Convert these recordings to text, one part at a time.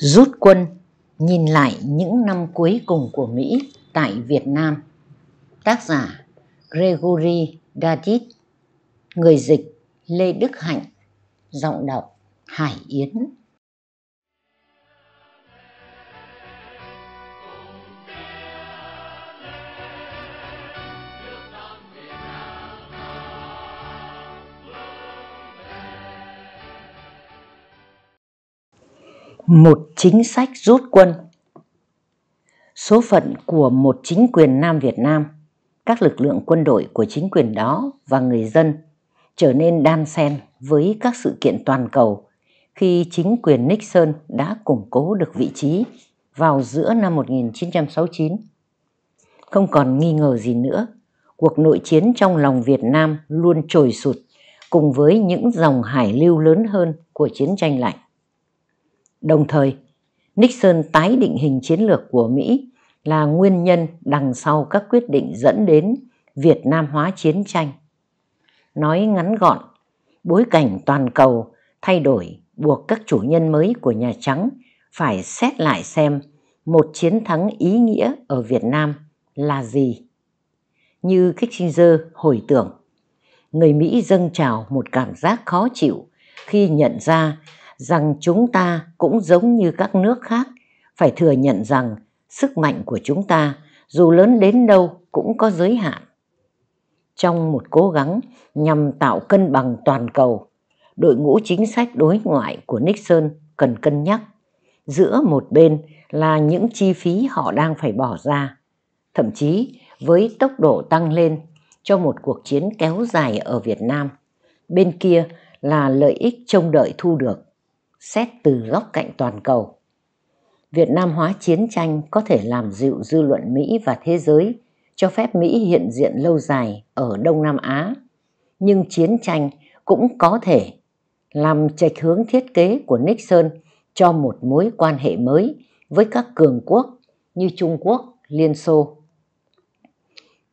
rút quân nhìn lại những năm cuối cùng của Mỹ tại Việt Nam. Tác giả Gregory Dadit, người dịch Lê Đức Hạnh, giọng đọc Hải Yến. một chính sách rút quân. Số phận của một chính quyền Nam Việt Nam, các lực lượng quân đội của chính quyền đó và người dân trở nên đan xen với các sự kiện toàn cầu khi chính quyền Nixon đã củng cố được vị trí vào giữa năm 1969. Không còn nghi ngờ gì nữa, cuộc nội chiến trong lòng Việt Nam luôn trồi sụt cùng với những dòng hải lưu lớn hơn của chiến tranh lạnh. Đồng thời, Nixon tái định hình chiến lược của Mỹ là nguyên nhân đằng sau các quyết định dẫn đến Việt Nam hóa chiến tranh. Nói ngắn gọn, bối cảnh toàn cầu thay đổi buộc các chủ nhân mới của Nhà Trắng phải xét lại xem một chiến thắng ý nghĩa ở Việt Nam là gì. Như Kissinger hồi tưởng, người Mỹ dâng trào một cảm giác khó chịu khi nhận ra rằng chúng ta cũng giống như các nước khác phải thừa nhận rằng sức mạnh của chúng ta dù lớn đến đâu cũng có giới hạn. Trong một cố gắng nhằm tạo cân bằng toàn cầu, đội ngũ chính sách đối ngoại của Nixon cần cân nhắc giữa một bên là những chi phí họ đang phải bỏ ra, thậm chí với tốc độ tăng lên cho một cuộc chiến kéo dài ở Việt Nam. Bên kia là lợi ích trông đợi thu được xét từ góc cạnh toàn cầu. Việt Nam hóa chiến tranh có thể làm dịu dư luận Mỹ và thế giới, cho phép Mỹ hiện diện lâu dài ở Đông Nam Á. Nhưng chiến tranh cũng có thể làm trạch hướng thiết kế của Nixon cho một mối quan hệ mới với các cường quốc như Trung Quốc, Liên Xô.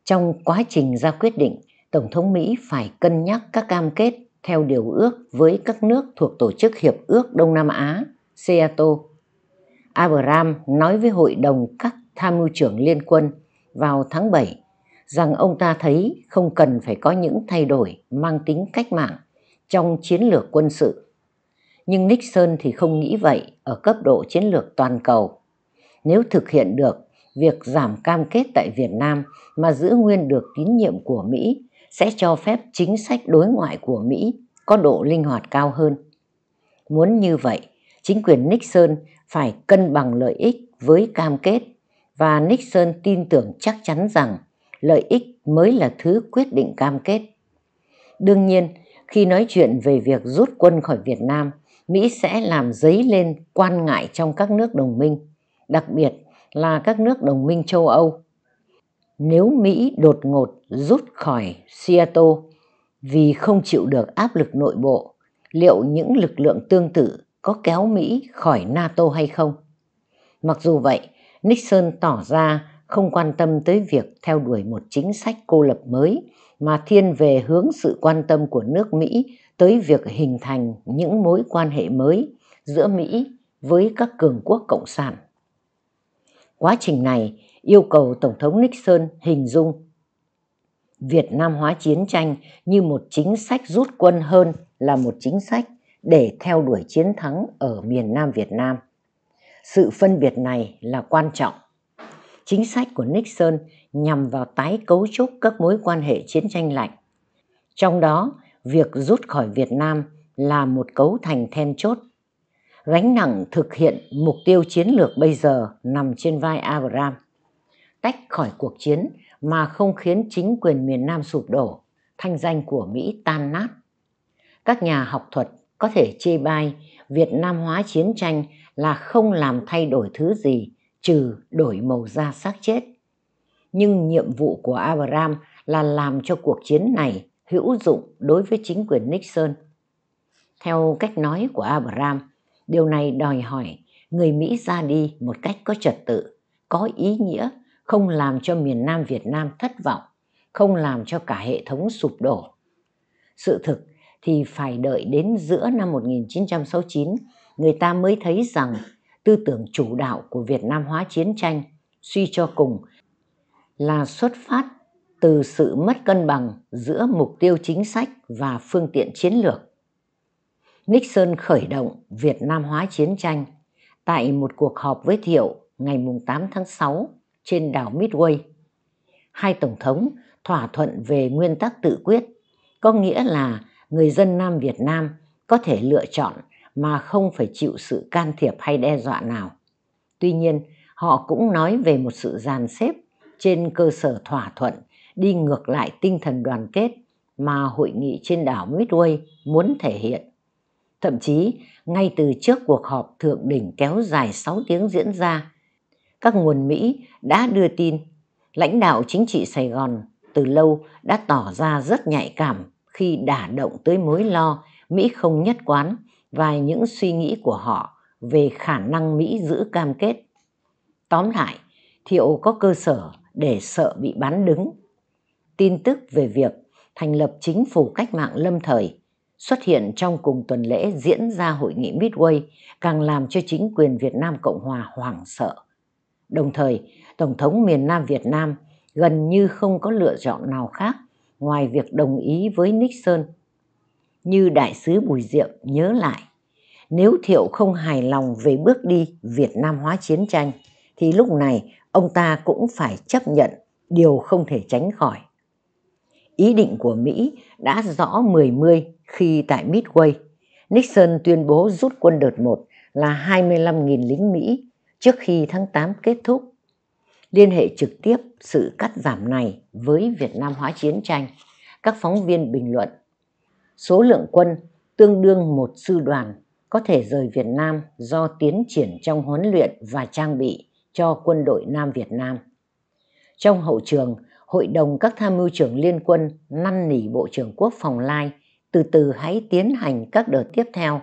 Trong quá trình ra quyết định, Tổng thống Mỹ phải cân nhắc các cam kết theo điều ước với các nước thuộc Tổ chức Hiệp ước Đông Nam Á, CEATO. Abraham nói với Hội đồng các tham mưu trưởng liên quân vào tháng 7 rằng ông ta thấy không cần phải có những thay đổi mang tính cách mạng trong chiến lược quân sự. Nhưng Nixon thì không nghĩ vậy ở cấp độ chiến lược toàn cầu. Nếu thực hiện được việc giảm cam kết tại Việt Nam mà giữ nguyên được tín nhiệm của Mỹ sẽ cho phép chính sách đối ngoại của Mỹ có độ linh hoạt cao hơn. Muốn như vậy, chính quyền Nixon phải cân bằng lợi ích với cam kết và Nixon tin tưởng chắc chắn rằng lợi ích mới là thứ quyết định cam kết. Đương nhiên, khi nói chuyện về việc rút quân khỏi Việt Nam, Mỹ sẽ làm dấy lên quan ngại trong các nước đồng minh, đặc biệt là các nước đồng minh châu Âu nếu Mỹ đột ngột rút khỏi Seattle vì không chịu được áp lực nội bộ, liệu những lực lượng tương tự có kéo Mỹ khỏi NATO hay không? Mặc dù vậy, Nixon tỏ ra không quan tâm tới việc theo đuổi một chính sách cô lập mới mà thiên về hướng sự quan tâm của nước Mỹ tới việc hình thành những mối quan hệ mới giữa Mỹ với các cường quốc cộng sản. Quá trình này yêu cầu Tổng thống Nixon hình dung Việt Nam hóa chiến tranh như một chính sách rút quân hơn là một chính sách để theo đuổi chiến thắng ở miền Nam Việt Nam. Sự phân biệt này là quan trọng. Chính sách của Nixon nhằm vào tái cấu trúc các mối quan hệ chiến tranh lạnh. Trong đó, việc rút khỏi Việt Nam là một cấu thành then chốt. Gánh nặng thực hiện mục tiêu chiến lược bây giờ nằm trên vai Abraham tách khỏi cuộc chiến mà không khiến chính quyền miền Nam sụp đổ, thanh danh của Mỹ tan nát. Các nhà học thuật có thể chê bai Việt Nam hóa chiến tranh là không làm thay đổi thứ gì trừ đổi màu da xác chết. Nhưng nhiệm vụ của Abraham là làm cho cuộc chiến này hữu dụng đối với chính quyền Nixon. Theo cách nói của Abraham, điều này đòi hỏi người Mỹ ra đi một cách có trật tự, có ý nghĩa không làm cho miền Nam Việt Nam thất vọng, không làm cho cả hệ thống sụp đổ. Sự thực thì phải đợi đến giữa năm 1969, người ta mới thấy rằng tư tưởng chủ đạo của Việt Nam hóa chiến tranh suy cho cùng là xuất phát từ sự mất cân bằng giữa mục tiêu chính sách và phương tiện chiến lược. Nixon khởi động Việt Nam hóa chiến tranh tại một cuộc họp với Thiệu ngày 8 tháng 6 trên đảo Midway. Hai tổng thống thỏa thuận về nguyên tắc tự quyết, có nghĩa là người dân Nam Việt Nam có thể lựa chọn mà không phải chịu sự can thiệp hay đe dọa nào. Tuy nhiên, họ cũng nói về một sự dàn xếp trên cơ sở thỏa thuận đi ngược lại tinh thần đoàn kết mà hội nghị trên đảo Midway muốn thể hiện. Thậm chí, ngay từ trước cuộc họp thượng đỉnh kéo dài 6 tiếng diễn ra, các nguồn Mỹ đã đưa tin lãnh đạo chính trị Sài Gòn từ lâu đã tỏ ra rất nhạy cảm khi đả động tới mối lo Mỹ không nhất quán và những suy nghĩ của họ về khả năng Mỹ giữ cam kết. Tóm lại, Thiệu có cơ sở để sợ bị bán đứng. Tin tức về việc thành lập chính phủ cách mạng lâm thời xuất hiện trong cùng tuần lễ diễn ra hội nghị Midway càng làm cho chính quyền Việt Nam Cộng Hòa hoảng sợ. Đồng thời, Tổng thống miền Nam Việt Nam gần như không có lựa chọn nào khác ngoài việc đồng ý với Nixon. Như đại sứ Bùi Diệm nhớ lại, nếu Thiệu không hài lòng về bước đi Việt Nam hóa chiến tranh, thì lúc này ông ta cũng phải chấp nhận điều không thể tránh khỏi. Ý định của Mỹ đã rõ mười mươi khi tại Midway, Nixon tuyên bố rút quân đợt 1 là 25.000 lính Mỹ trước khi tháng 8 kết thúc, liên hệ trực tiếp sự cắt giảm này với Việt Nam hóa chiến tranh, các phóng viên bình luận. Số lượng quân tương đương một sư đoàn có thể rời Việt Nam do tiến triển trong huấn luyện và trang bị cho quân đội Nam Việt Nam. Trong hậu trường, Hội đồng các tham mưu trưởng liên quân năn nỉ Bộ trưởng Quốc phòng Lai từ từ hãy tiến hành các đợt tiếp theo.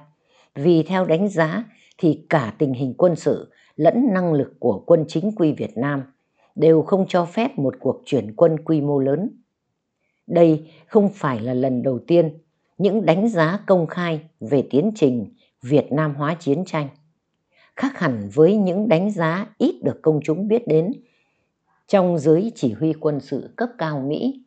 Vì theo đánh giá thì cả tình hình quân sự lẫn năng lực của quân chính quy Việt Nam đều không cho phép một cuộc chuyển quân quy mô lớn. Đây không phải là lần đầu tiên những đánh giá công khai về tiến trình Việt Nam hóa chiến tranh. Khác hẳn với những đánh giá ít được công chúng biết đến trong giới chỉ huy quân sự cấp cao Mỹ.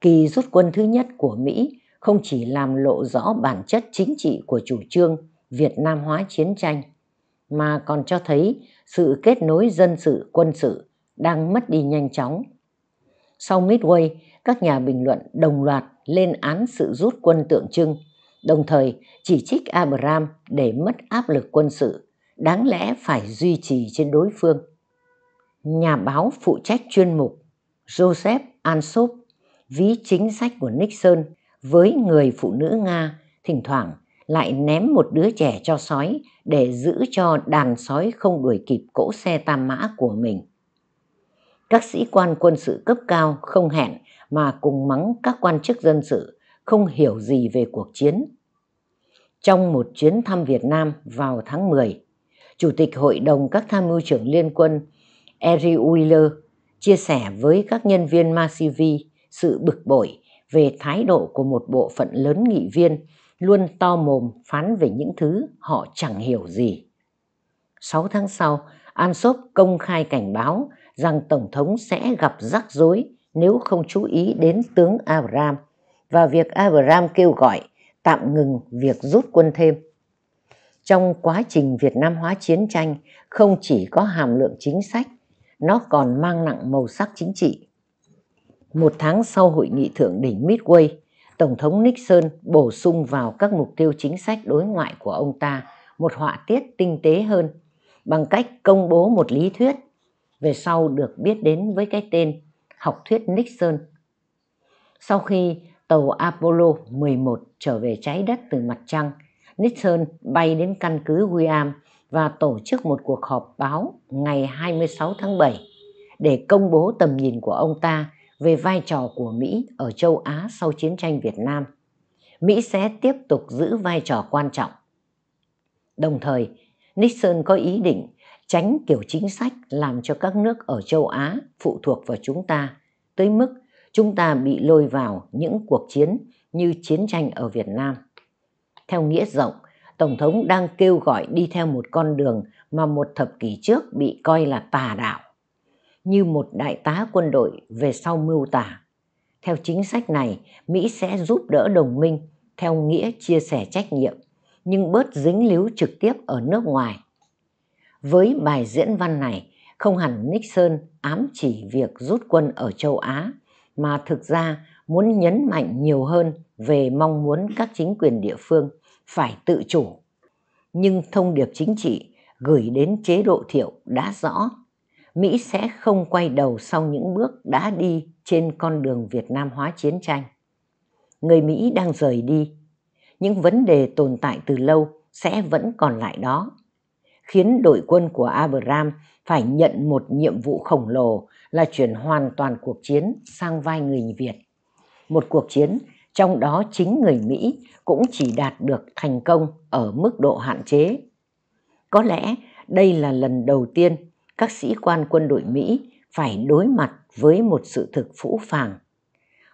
Kỳ rút quân thứ nhất của Mỹ không chỉ làm lộ rõ bản chất chính trị của chủ trương Việt Nam hóa chiến tranh, mà còn cho thấy sự kết nối dân sự quân sự đang mất đi nhanh chóng. Sau Midway, các nhà bình luận đồng loạt lên án sự rút quân tượng trưng, đồng thời chỉ trích Abraham để mất áp lực quân sự, đáng lẽ phải duy trì trên đối phương. Nhà báo phụ trách chuyên mục Joseph Ansop ví chính sách của Nixon với người phụ nữ Nga thỉnh thoảng lại ném một đứa trẻ cho sói để giữ cho đàn sói không đuổi kịp cỗ xe tam mã của mình. Các sĩ quan quân sự cấp cao không hẹn mà cùng mắng các quan chức dân sự không hiểu gì về cuộc chiến. Trong một chuyến thăm Việt Nam vào tháng 10, Chủ tịch Hội đồng các tham mưu trưởng liên quân Eri Wheeler chia sẻ với các nhân viên Masivi sự bực bội về thái độ của một bộ phận lớn nghị viên luôn to mồm phán về những thứ họ chẳng hiểu gì. 6 tháng sau, Ansop công khai cảnh báo rằng Tổng thống sẽ gặp rắc rối nếu không chú ý đến tướng Abraham và việc Abraham kêu gọi tạm ngừng việc rút quân thêm. Trong quá trình Việt Nam hóa chiến tranh không chỉ có hàm lượng chính sách, nó còn mang nặng màu sắc chính trị. Một tháng sau hội nghị thượng đỉnh Midway, Tổng thống Nixon bổ sung vào các mục tiêu chính sách đối ngoại của ông ta một họa tiết tinh tế hơn bằng cách công bố một lý thuyết về sau được biết đến với cái tên học thuyết Nixon. Sau khi tàu Apollo 11 trở về trái đất từ mặt trăng, Nixon bay đến căn cứ Guam và tổ chức một cuộc họp báo ngày 26 tháng 7 để công bố tầm nhìn của ông ta về vai trò của Mỹ ở châu Á sau chiến tranh Việt Nam. Mỹ sẽ tiếp tục giữ vai trò quan trọng. Đồng thời, Nixon có ý định tránh kiểu chính sách làm cho các nước ở châu Á phụ thuộc vào chúng ta, tới mức chúng ta bị lôi vào những cuộc chiến như chiến tranh ở Việt Nam. Theo nghĩa rộng, Tổng thống đang kêu gọi đi theo một con đường mà một thập kỷ trước bị coi là tà đạo như một đại tá quân đội về sau mưu tả. Theo chính sách này, Mỹ sẽ giúp đỡ đồng minh theo nghĩa chia sẻ trách nhiệm, nhưng bớt dính líu trực tiếp ở nước ngoài. Với bài diễn văn này, không hẳn Nixon ám chỉ việc rút quân ở châu Á, mà thực ra muốn nhấn mạnh nhiều hơn về mong muốn các chính quyền địa phương phải tự chủ. Nhưng thông điệp chính trị gửi đến chế độ thiệu đã rõ Mỹ sẽ không quay đầu sau những bước đã đi trên con đường Việt Nam hóa chiến tranh. Người Mỹ đang rời đi, những vấn đề tồn tại từ lâu sẽ vẫn còn lại đó, khiến đội quân của Abraham phải nhận một nhiệm vụ khổng lồ là chuyển hoàn toàn cuộc chiến sang vai người Việt. Một cuộc chiến trong đó chính người Mỹ cũng chỉ đạt được thành công ở mức độ hạn chế. Có lẽ đây là lần đầu tiên các sĩ quan quân đội Mỹ phải đối mặt với một sự thực phũ phàng.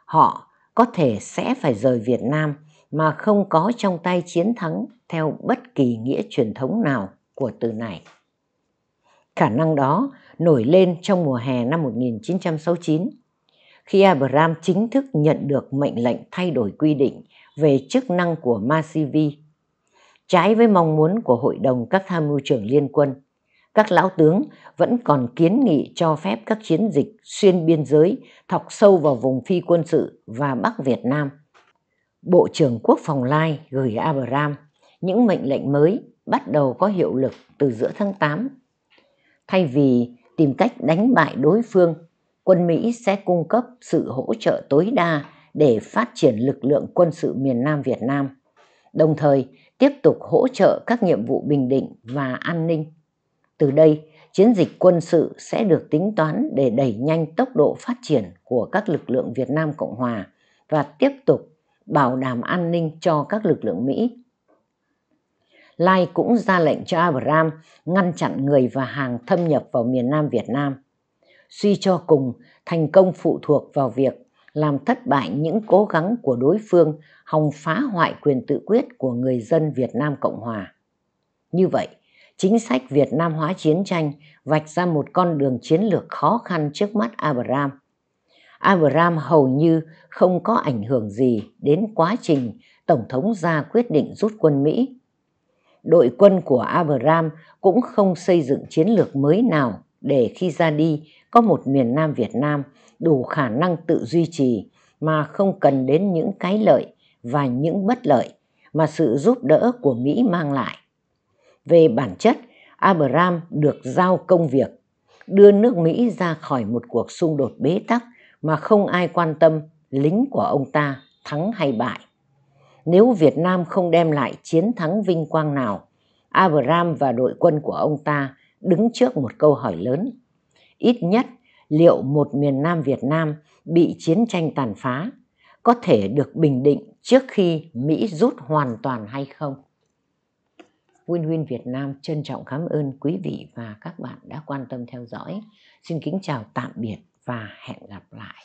Họ có thể sẽ phải rời Việt Nam mà không có trong tay chiến thắng theo bất kỳ nghĩa truyền thống nào của từ này. Khả năng đó nổi lên trong mùa hè năm 1969, khi Abraham chính thức nhận được mệnh lệnh thay đổi quy định về chức năng của MACV, trái với mong muốn của Hội đồng các tham mưu trưởng liên quân các lão tướng vẫn còn kiến nghị cho phép các chiến dịch xuyên biên giới thọc sâu vào vùng phi quân sự và Bắc Việt Nam. Bộ trưởng Quốc phòng Lai gửi Abraham những mệnh lệnh mới bắt đầu có hiệu lực từ giữa tháng 8. Thay vì tìm cách đánh bại đối phương, quân Mỹ sẽ cung cấp sự hỗ trợ tối đa để phát triển lực lượng quân sự miền Nam Việt Nam, đồng thời tiếp tục hỗ trợ các nhiệm vụ bình định và an ninh từ đây, chiến dịch quân sự sẽ được tính toán để đẩy nhanh tốc độ phát triển của các lực lượng Việt Nam Cộng Hòa và tiếp tục bảo đảm an ninh cho các lực lượng Mỹ. Lai cũng ra lệnh cho Abraham ngăn chặn người và hàng thâm nhập vào miền Nam Việt Nam. Suy cho cùng, thành công phụ thuộc vào việc làm thất bại những cố gắng của đối phương hòng phá hoại quyền tự quyết của người dân Việt Nam Cộng Hòa. Như vậy, chính sách Việt Nam hóa chiến tranh vạch ra một con đường chiến lược khó khăn trước mắt Abraham. Abraham hầu như không có ảnh hưởng gì đến quá trình Tổng thống ra quyết định rút quân Mỹ. Đội quân của Abraham cũng không xây dựng chiến lược mới nào để khi ra đi có một miền Nam Việt Nam đủ khả năng tự duy trì mà không cần đến những cái lợi và những bất lợi mà sự giúp đỡ của Mỹ mang lại. Về bản chất, Abraham được giao công việc đưa nước Mỹ ra khỏi một cuộc xung đột bế tắc mà không ai quan tâm lính của ông ta thắng hay bại. Nếu Việt Nam không đem lại chiến thắng vinh quang nào, Abraham và đội quân của ông ta đứng trước một câu hỏi lớn. Ít nhất, liệu một miền Nam Việt Nam bị chiến tranh tàn phá có thể được bình định trước khi Mỹ rút hoàn toàn hay không? Win Win Việt Nam trân trọng cảm ơn quý vị và các bạn đã quan tâm theo dõi. Xin kính chào tạm biệt và hẹn gặp lại.